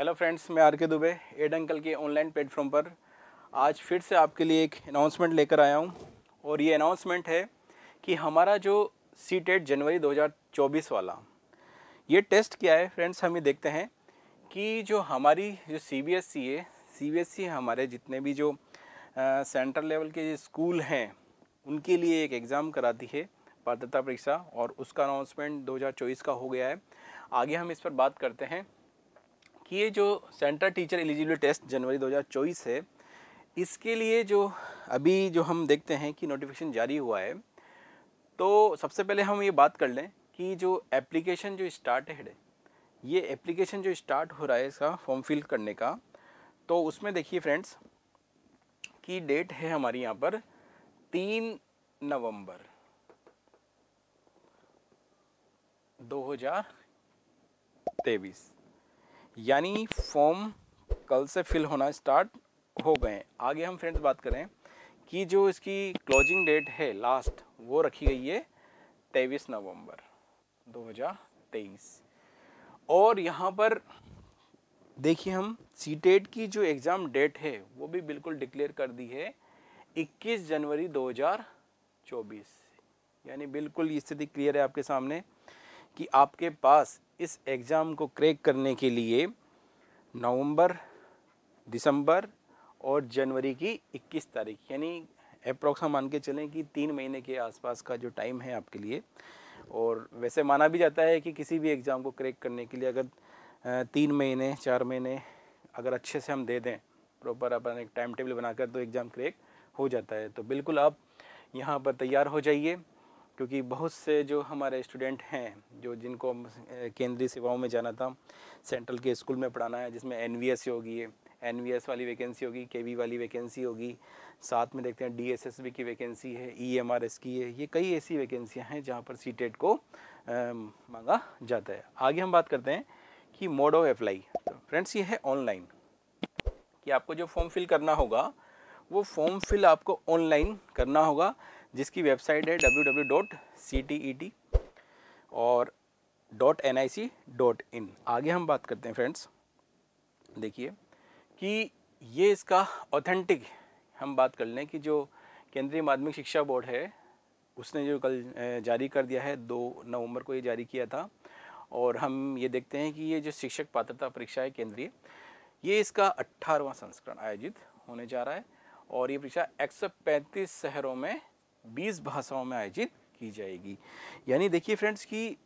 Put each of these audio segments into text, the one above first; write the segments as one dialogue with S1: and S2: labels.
S1: hello friends मैं R K Dubey Ed uncle के online platform पर आज फिर से आपके लिए एक अनाउंसमेंट लेकर आया हूँ और ये अनाउंसमेंट है कि हमारा जो सी टेट जनवरी 2024 वाला ये टेस्ट क्या है फ्रेंड्स हम ये देखते हैं कि जो हमारी जो सी बी एस सी है सी बी एस सी हमारे जितने भी जो सेंट्रल लेवल के स्कूल हैं उनके लिए एक एग्ज़ाम कराती है पात्रता परीक्षा और उसका अनाउंसमेंट 2024 का हो गया है आगे हम इस पर बात करते हैं कि ये जो सेंट्रल टीचर एलिजिबिलिटी टेस्ट जनवरी 2024 है इसके लिए जो अभी जो हम देखते हैं कि नोटिफिकेशन जारी हुआ है तो सबसे पहले हम ये बात कर लें कि जो एप्लीकेशन जो स्टार्टेड है ये एप्लीकेशन जो स्टार्ट हो रहा है इसका फॉर्म फिल करने का तो उसमें देखिए फ्रेंड्स की डेट है हमारी यहाँ पर तीन नवंबर 2023 यानी फॉर्म कल से फिल होना स्टार्ट हो गए आगे हम फ्रेंड्स बात करें कि जो इसकी क्लोजिंग डेट है लास्ट वो रखी गई है तेईस नवंबर 2023 और यहाँ पर देखिए हम सी टेट e की जो एग्ज़ाम डेट है वो भी बिल्कुल डिक्लेयर कर दी है 21 जनवरी 2024 यानी बिल्कुल ये स्थिति क्लियर है आपके सामने कि आपके पास इस एग्ज़ाम को क्रैक करने के लिए नवंबर दिसंबर और जनवरी की 21 तारीख यानी अप्रोक्स हम मान के चलें कि तीन महीने के आसपास का जो टाइम है आपके लिए और वैसे माना भी जाता है कि किसी भी एग्ज़ाम को क्रैक करने के लिए अगर तीन महीने चार महीने अगर अच्छे से हम दे दें प्रॉपर अपन एक टाइम टेबल बनाकर तो एग्ज़ाम क्रैक हो जाता है तो बिल्कुल आप यहाँ पर तैयार हो जाइए क्योंकि बहुत से जो हमारे स्टूडेंट हैं जो जिनको केंद्रीय सेवाओं में जाना था सेंट्रल के स्कूल में पढ़ाना है जिसमें एन होगी एन वाली वैकेंसी होगी के वाली वैकेंसी होगी साथ में देखते हैं डी की वैकेंसी है ई की है ये कई ऐसी वैकेंसियाँ हैं जहाँ पर सी e को मांगा जाता है आगे हम बात करते हैं कि मोड ऑफ अप्लाई तो फ्रेंड्स ये है ऑनलाइन कि आपको जो फॉर्म फिल करना होगा वो फॉर्म फिल आपको ऑनलाइन करना होगा जिसकी वेबसाइट है टी और dot dot N I C in आगे हम बात करते हैं फ्रेंड्स देखिए कि ये इसका ऑथेंटिक हम बात कर लें कि जो केंद्रीय माध्यमिक शिक्षा बोर्ड है उसने जो कल जारी कर दिया है दो नवंबर को ये जारी किया था और हम ये देखते हैं कि ये जो शिक्षक पात्रता परीक्षा है केंद्रीय ये इसका अट्ठारहवा संस्करण आयोजित होने जा रहा है और ये परीक्षा एक शहरों में बीस भाषाओं में आयोजित की जाएगी यानी देखिए फ्रेंड्स कि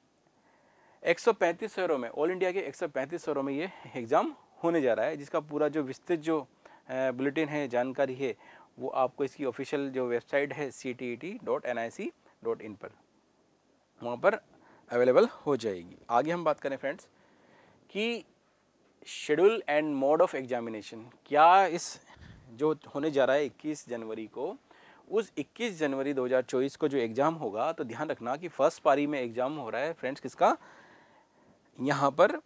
S1: 135 शहरों में ऑल इंडिया के 135 शहरों में ये एग्ज़ाम होने जा रहा है जिसका पूरा जो विस्तृत जो बुलेटिन है जानकारी है वो आपको इसकी ऑफिशियल जो वेबसाइट है C T E T dot N I C dot in पर वहाँ पर अवेलेबल हो जाएगी आगे हम बात करें फ्रेंड्स कि schedule and mode of examination क्या इस जो होने जा रहा है इक्कीस जनवरी को उस 21 जनवरी 2024 को जो एग्ज़ाम होगा तो ध्यान रखना कि फर्स्ट पारी में एग्ज़ाम हो रहा है फ्रेंड्स किसका यहाँ पर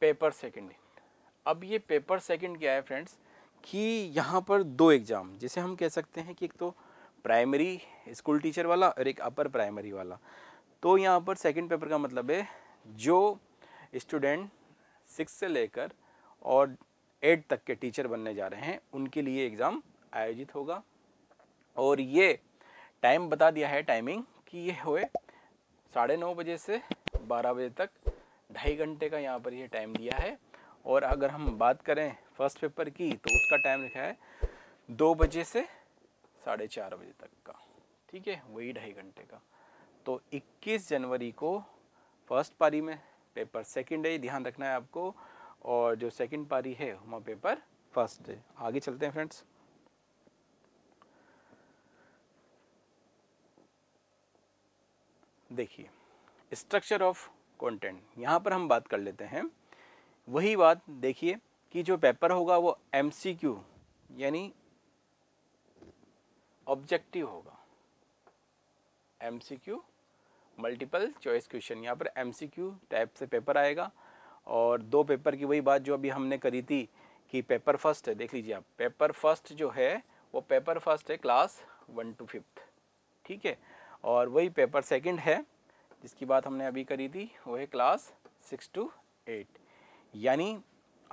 S1: पेपर सेकंड अब ये पेपर सेकंड क्या है फ्रेंड्स कि यहाँ पर दो एग्ज़ाम जिसे हम कह सकते हैं कि एक तो प्राइमरी स्कूल टीचर वाला और एक अपर प्राइमरी वाला तो यहाँ पर सेकंड पेपर का मतलब है जो स्टूडेंट सिक्स से लेकर और एट तक के टीचर बनने जा रहे हैं उनके लिए एग्ज़ाम आयोजित होगा और ये टाइम बता दिया है टाइमिंग कि ये हुए साढ़े नौ बजे से बारह बजे तक ढाई घंटे का यहाँ पर ये टाइम दिया है और अगर हम बात करें फर्स्ट पेपर की तो उसका टाइम लिखा है दो बजे से साढ़े चार बजे तक का ठीक है वही ढाई घंटे का तो 21 जनवरी को फर्स्ट पारी में पेपर सेकंड है ध्यान रखना है आपको और जो सेकंड पारी है वहाँ पेपर फर्स्ट है आगे चलते हैं फ्रेंड्स देखिए स्ट्रक्चर ऑफ कंटेंट यहाँ पर हम बात कर लेते हैं वही बात देखिए कि जो पेपर होगा वो एम यानी ऑब्जेक्टिव होगा एम मल्टीपल चॉइस क्वेश्चन यहाँ पर एम टाइप से पेपर आएगा और दो पेपर की वही बात जो अभी हमने करी थी कि पेपर फर्स्ट है देख लीजिए आप पेपर फर्स्ट जो है वो पेपर फर्स्ट है क्लास वन टू फिफ्थ ठीक है और वही पेपर सेकंड है जिसकी बात हमने अभी करी थी वो है क्लास सिक्स टू एट यानी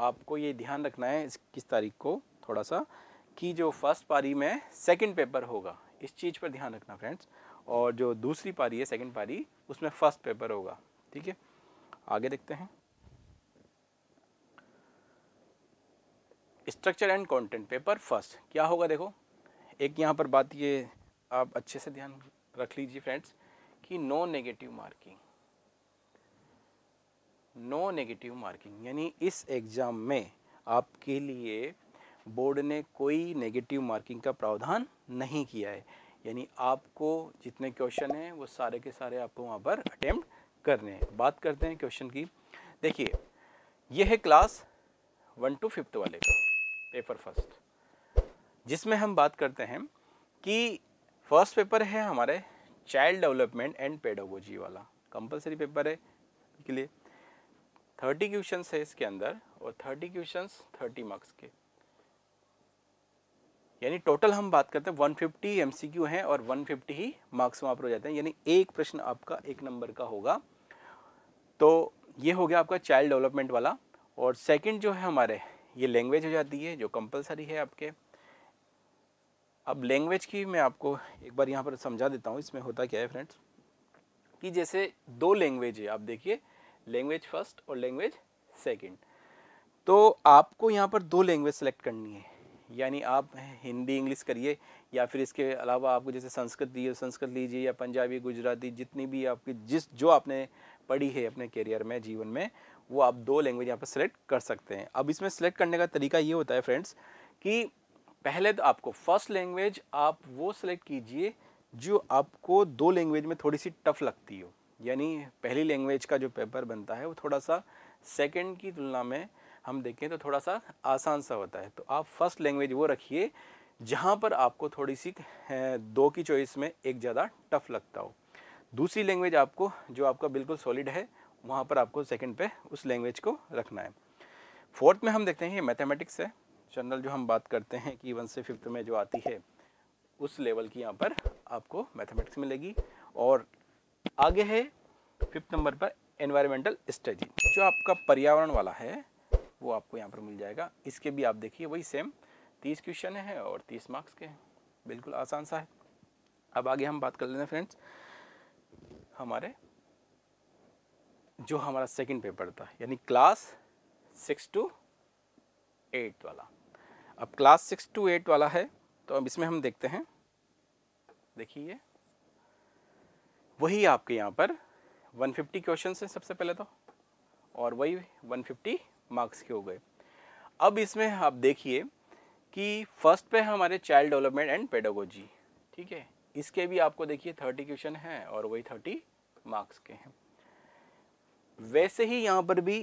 S1: आपको ये ध्यान रखना है इस किस तारीख को थोड़ा सा कि जो फर्स्ट पारी में सेकंड पेपर होगा इस चीज़ पर ध्यान रखना फ्रेंड्स और जो दूसरी पारी है सेकंड पारी उसमें फर्स्ट पेपर होगा ठीक है आगे देखते हैं structure and content paper first क्या होगा देखो एक यहाँ पर बात ये आप अच्छे से ध्यान रख लीजिए फ्रेंड्स कि no negative marking no negative marking यानी इस एग्ज़ाम में आपके लिए बोर्ड ने कोई नेगेटिव मार्किंग का प्रावधान नहीं किया है यानी आपको जितने क्वेश्चन हैं वो सारे के सारे आपको वहाँ पर अटेम्प्ट करने हैं बात करते हैं क्वेश्चन की देखिए ये है क्लास वन टू फिफ्थ वाले का पेपर फर्स्ट जिसमें हम बात करते हैं कि फर्स्ट पेपर है हमारे चाइल्ड डेवलपमेंट एंड पेडोगोजी वाला कंपलसरी पेपर है के लिए थर्टी क्वेश्चन है इसके अंदर और थर्टी क्वेश्चन थर्टी मार्क्स के यानी टोटल हम बात करते हैं 150 फिफ्टी एम सी क्यू हैं और 150 ही मार्क्स वहाँ पर हो जाते हैं यानी एक प्रश्न आपका एक नंबर का होगा तो ये हो गया आपका चाइल्ड डेवलपमेंट वाला और सेकंड जो है हमारे ये लैंग्वेज हो जाती है जो कंपलसरी है आपके अब लैंग्वेज की मैं आपको एक बार यहाँ पर समझा देता हूँ इसमें होता क्या है फ्रेंड्स कि जैसे दो लैंग्वेज है आप देखिए लैंग्वेज फर्स्ट और लैंग्वेज सेकंड तो आपको यहाँ पर दो लैंग्वेज सेलेक्ट करनी है यानी आप हिंदी इंग्लिश करिए या फिर इसके अलावा आपको जैसे संस्कृत दिए संस्कृत लीजिए या पंजाबी गुजराती जितनी भी आपकी जिस जो आपने पढ़ी है अपने करियर में जीवन में वो आप दो लैंग्वेज यहाँ पर सेलेक्ट कर सकते हैं अब इसमें सेलेक्ट करने का तरीका ये होता है फ्रेंड्स कि पहले तो आपको फर्स्ट लैंग्वेज आप वो सेलेक्ट कीजिए जो आपको दो लैंग्वेज में थोड़ी सी टफ लगती हो यानी पहली लैंग्वेज का जो पेपर बनता है वो थोड़ा सा सेकंड की तुलना में हम देखें तो थोड़ा सा आसान सा होता है तो आप फर्स्ट लैंग्वेज वो रखिए जहाँ पर आपको थोड़ी सी दो की चॉइस में एक ज़्यादा टफ लगता हो दूसरी लैंग्वेज आपको जो आपका बिल्कुल सॉलिड है वहाँ पर आपको सेकंड पे उस लैंग्वेज को रखना है फोर्थ में हम देखते हैं ये मैथमेटिक्स है जनरल जो हम बात करते हैं कि वन से फिफ्थ में जो आती है उस लेवल की यहाँ पर आपको मैथमेटिक्स मिलेगी और आगे है फिफ्थ नंबर पर एनवायरमेंटल स्टडी जो आपका पर्यावरण वाला है वो आपको यहाँ पर मिल जाएगा इसके भी आप देखिए वही सेम तीस क्वेश्चन हैं और तीस मार्क्स के हैं बिल्कुल आसान सा है अब आगे हम बात कर लेते हैं फ्रेंड्स हमारे जो हमारा सेकंड पेपर था यानी क्लास सिक्स टू एट वाला अब क्लास सिक्स टू एट वाला है तो अब इसमें हम देखते हैं देखिए वही आपके यहाँ पर 150 फिफ्टी क्वेश्चन हैं सबसे पहले तो और वही 150 मार्क्स के हो गए अब इसमें आप देखिए कि फर्स्ट पे हमारे चाइल्ड डेवलपमेंट एंड पेडागोजी ठीक है इसके भी आपको देखिए 30 क्वेश्चन हैं और वही 30 मार्क्स के हैं वैसे ही यहाँ पर भी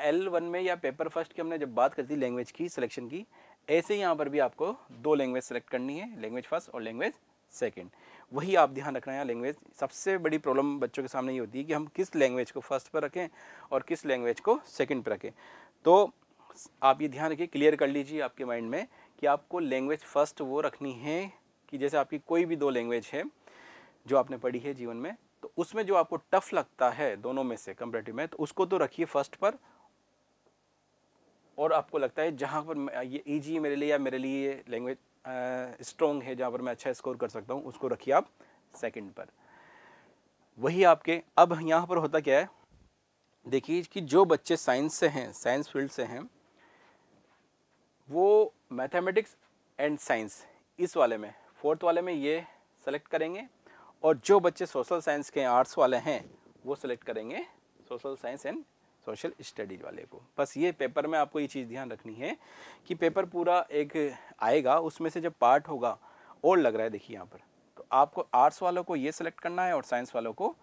S1: एल वन में या पेपर फर्स्ट की हमने जब बात करती लैंग्वेज की सिलेक्शन की ऐसे यहाँ पर भी आपको दो लैंग्वेज सेलेक्ट करनी है लैंग्वेज फर्स्ट और लैंग्वेज सेकेंड वही आप ध्यान रखना है लैंग्वेज सबसे बड़ी प्रॉब्लम बच्चों के सामने ये होती है कि हम किस लैंग्वेज को फर्स्ट पर रखें और किस लैंग्वेज को सेकेंड पर रखें तो आप ये ध्यान रखिए क्लियर कर लीजिए आपके माइंड में कि आपको लैंग्वेज फर्स्ट वो रखनी है कि जैसे आपकी कोई भी दो लैंग्वेज है जो आपने पढ़ी है जीवन में तो उसमें जो आपको टफ लगता है दोनों में से कंपेरेटिव में तो उसको तो रखिए फर्स्ट पर और आपको लगता है जहाँ पर ये ईजी e मेरे लिए या मेरे लिए ये लैंग्वेज स्ट्रॉन्ग है जहाँ पर मैं अच्छा स्कोर कर सकता हूँ उसको रखिए आप सेकंड पर वही आपके अब यहाँ पर होता क्या है देखिए कि जो बच्चे साइंस से हैं साइंस फील्ड से हैं वो मैथमेटिक्स एंड साइंस इस वाले में फोर्थ वाले में ये सेलेक्ट करेंगे और जो बच्चे सोशल साइंस के आर्ट्स वाले हैं वो सेलेक्ट करेंगे social science and social studies वाले को बस ये पेपर में आपको ये चीज़ ध्यान रखनी है कि पेपर पूरा एक आएगा उसमें से जब पार्ट होगा और लग रहा है देखिए यहाँ पर तो आपको आर्ट्स वालों को ये सिलेक्ट करना है और साइंस वालों को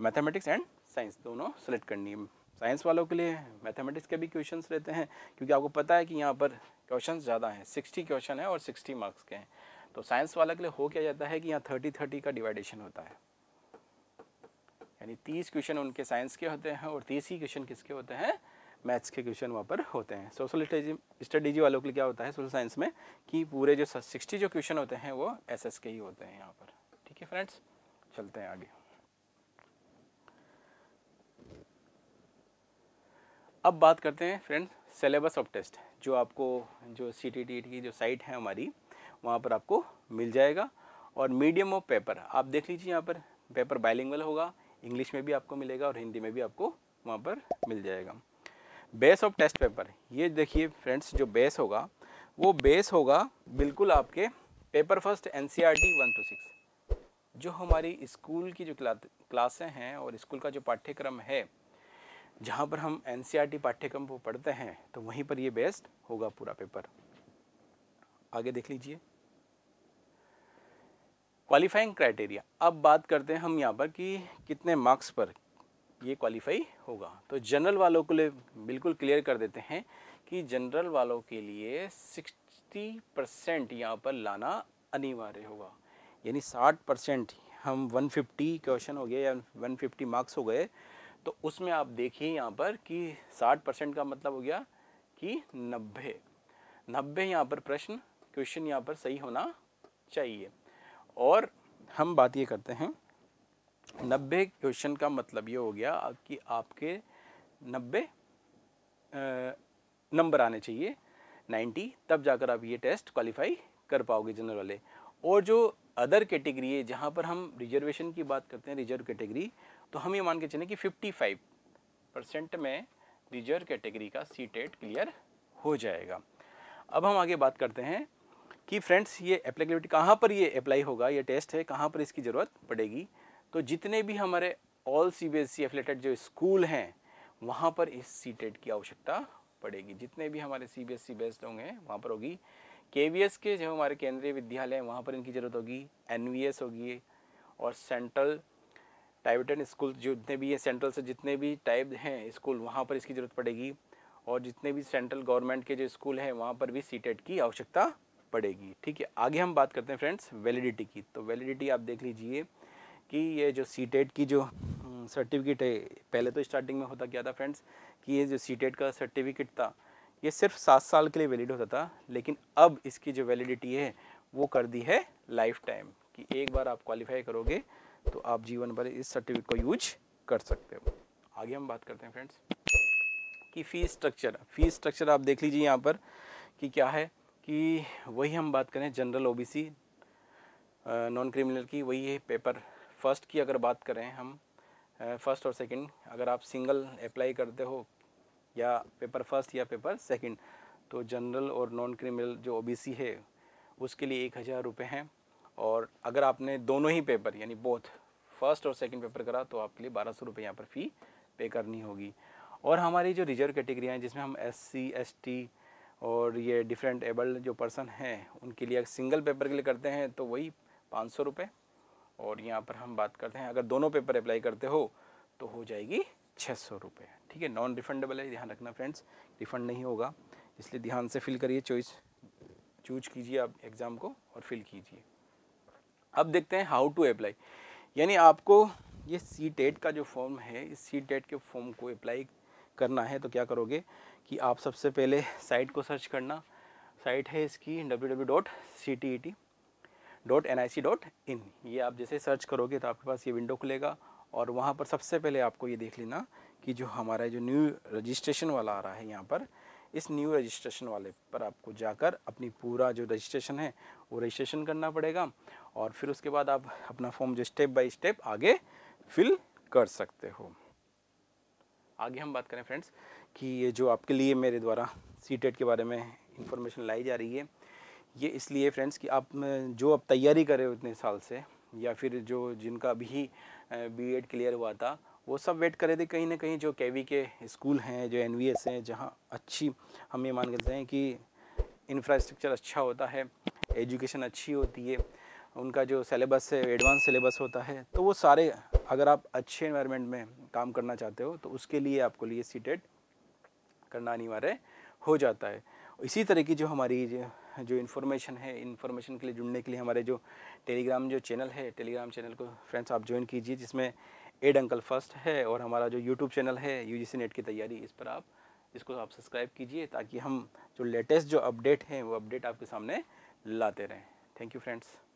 S1: मैथमेटिक्स एंड साइंस दोनों सेलेक्ट करनी है साइंस वालों के लिए मैथमेटिक्स के भी क्वेश्चंस रहते हैं क्योंकि आपको पता है कि यहाँ पर क्वेश्चंस ज़्यादा हैं सिक्सटी क्वेश्चन है और सिक्सटी मार्क्स के हैं तो साइंस वालों के लिए हो क्या जाता है कि यहाँ थर्टी थर्टी का डिवाइडेशन होता है यानी तीस क्वेश्चन उनके साइंस के होते हैं और तीस ही क्वेश्चन किसके होते हैं मैथ्स के क्वेश्चन वहाँ पर होते हैं सोशल स्टडीजी वालों के लिए क्या होता है सोशल साइंस में कि पूरे जो सिक्सटी जो क्वेश्चन होते हैं वो एस के ही होते हैं यहाँ पर ठीक है फ्रेंड्स चलते हैं आगे अब बात करते हैं फ्रेंड्स सिलेबस ऑफ टेस्ट जो आपको जो सी टी टी की जो साइट है हमारी वहाँ पर आपको मिल जाएगा और मीडियम ऑफ पेपर आप देख लीजिए यहाँ पर पेपर बाइलिंग होगा इंग्लिश में भी आपको मिलेगा और हिंदी में भी आपको वहाँ पर मिल जाएगा बेस ऑफ टेस्ट पेपर ये देखिए फ्रेंड्स जो बेस होगा वो बेस होगा बिल्कुल आपके paper first N C R T one two six जो हमारी स्कूल की जो क्लासें हैं और स्कूल का जो पाठ्यक्रम है जहाँ पर हम एन e पाठ्यक्रम को पढ़ते हैं तो वहीं पर ये बेस्ट होगा पूरा पेपर आगे देख लीजिए क्वालिफाइंग क्राइटेरिया अब बात करते हैं हम यहाँ पर कि कितने मार्क्स पर ये क्वालिफाई होगा तो जनरल वालों को लिए बिल्कुल क्लियर कर देते हैं कि जनरल वालों के लिए 60 परसेंट यहाँ पर लाना अनिवार्य होगा यानी 60 परसेंट हम 150 क्वेश्चन हो गए या 150 मार्क्स हो गए तो उसमें आप देखिए यहाँ पर कि 60 परसेंट का मतलब हो गया कि 90 90 यहाँ पर प्रश्न क्वेश्चन यहाँ पर सही होना चाहिए और हम बात ये करते हैं नब्बे क्वेश्चन का मतलब ये हो गया कि आपके नब्बे नंबर आने चाहिए नाइन्टी तब जाकर आप ये टेस्ट क्वालिफाई कर पाओगे जनरल वाले और जो अदर कैटेगरी है जहाँ पर हम रिजर्वेशन की बात करते हैं रिजर्व कैटेगरी तो हम ये मान के चलें कि फिफ्टी फाइव परसेंट में रिजर्व कैटेगरी का सी टेट क्लियर हो जाएगा अब हम आगे बात करते हैं कि फ्रेंड्स ये अप्लीकेबिलिटी कहाँ पर ये अप्लाई होगा ये टेस्ट है कहाँ पर इसकी ज़रूरत पड़ेगी तो जितने भी हमारे all C B S E affiliated जो स्कूल हैं वहाँ पर इस सी टेट की आवश्यकता पड़ेगी जितने भी हमारे C B S E based होंगे वहाँ पर होगी के वी एस के जो हमारे केंद्रीय विद्यालय हैं वहाँ पर इनकी ज़रूरत होगी एन वी एस होगी और सेंट्रल टाइबेटन स्कूल जितने भी हैं सेंट्रल से जितने भी टाइप हैं स्कूल वहाँ पर इसकी ज़रूरत पड़ेगी और जितने भी सेंट्रल गवर्नमेंट के जो स्कूल हैं वहाँ पर भी सी टेट की आवश्यकता पड़ेगी ठीक है आगे हम बात करते हैं फ्रेंड्स वैलिडिटी की तो वैलिडिटी आप देख लीजिए कि ये जो सी e की जो सर्टिफिकेट हम्म, है पहले तो स्टार्टिंग में होता क्या था फ्रेंड्स कि ये जो सी e का सर्टिफिकेट था ये सिर्फ सात साल के लिए वैलिड होता था लेकिन अब इसकी जो वैलिडिटी है वो कर दी है लाइफ टाइम कि एक बार आप क्वालिफाई करोगे तो आप जीवन भर इस सर्टिफिकेट को यूज कर सकते हो आगे हम बात करते हैं फ्रेंड्स कि फ़ीस स्ट्रक्चर फ़ीस स्ट्रक्चर आप देख लीजिए यहाँ पर कि क्या है कि वही हम बात करें जनरल ओबीसी नॉन क्रिमिनल की वही है पेपर फर्स्ट की अगर बात करें हम फर्स्ट और सेकंड अगर आप सिंगल अप्लाई करते हो या पेपर फर्स्ट या पेपर सेकंड तो जनरल और नॉन क्रिमिनल जो ओबीसी है उसके लिए एक हज़ार रुपये हैं और अगर आपने दोनों ही पेपर यानी बोथ फर्स्ट और सेकंड पेपर करा तो आपके लिए बारह सौ रुपये यहाँ पर फ़ी पे करनी होगी और हमारी जो रिजर्व कैटेगरियाँ हैं जिसमें हम एस सी एस टी और ये डिफरेंट एबल्ड जो पर्सन हैं उनके लिए सिंगल पेपर के लिए करते हैं तो वही पाँच सौ रुपये और यहाँ पर हम बात करते हैं अगर दोनों पेपर अप्लाई करते हो तो हो जाएगी छः सौ रुपये ठीक है नॉन रिफंडेबल है ध्यान रखना फ्रेंड्स रिफंड नहीं होगा इसलिए ध्यान से फिल करिए चॉइस चूज कीजिए आप एग्ज़ाम को और फिल कीजिए अब देखते हैं हाउ टू अप्लाई यानी आपको ये सी टेट e का जो फॉर्म है इस सी टेट e के फॉर्म को अप्लाई करना है तो क्या करोगे कि आप सबसे पहले साइट को सर्च करना साइट है इसकी W W dot C T E T dot N I C dot in ये आप जैसे सर्च करोगे तो आपके पास ये विंडो खुलेगा और वहाँ पर सबसे पहले आपको ये देख लेना कि जो हमारा जो न्यू रजिस्ट्रेशन वाला आ रहा है यहाँ पर इस न्यू रजिस्ट्रेशन वाले पर आपको जाकर अपनी पूरा जो रजिस्ट्रेशन है वो रजिस्ट्रेशन करना पड़ेगा और फिर उसके बाद आप अपना फॉर्म जो स्टेप बाय स्टेप आगे फिल कर सकते हो आगे हम बात करें फ्रेंड्स कि ये जो आपके लिए मेरे द्वारा सी के बारे में इंफॉर्मेशन लाई जा रही है ये इसलिए फ्रेंड्स कि आप जो आप तैयारी कर रहे हो इतने साल से या फिर जो जिनका अभी बी एड क्लियर हुआ था वो सब वेट कर रहे थे कहीं ना कहीं जो के के स्कूल हैं जो एन वी एस हैं जहाँ अच्छी हम ये मान करते हैं कि इंफ्रास्ट्रक्चर अच्छा होता है एजुकेशन अच्छी होती है उनका जो सिलेबस है एडवांस सिलेबस होता है तो वो सारे अगर आप अच्छे इन्वायरमेंट में काम करना चाहते हो तो उसके लिए आपको लिए सीटेड करना अनिवार्य हो जाता है इसी तरह की जो हमारी जो इन्फॉर्मेशन है इन्फॉर्मेशन के लिए जुड़ने के लिए हमारे जो टेलीग्राम जो चैनल है टेलीग्राम चैनल को फ्रेंड्स आप ज्वाइन कीजिए जिसमें एड अंकल फर्स्ट है और हमारा जो यूट्यूब चैनल है यू नेट की तैयारी इस पर आप इसको आप सब्सक्राइब कीजिए ताकि हम जो लेटेस्ट जो अपडेट हैं वो अपडेट आपके सामने लाते रहें थैंक यू फ्रेंड्स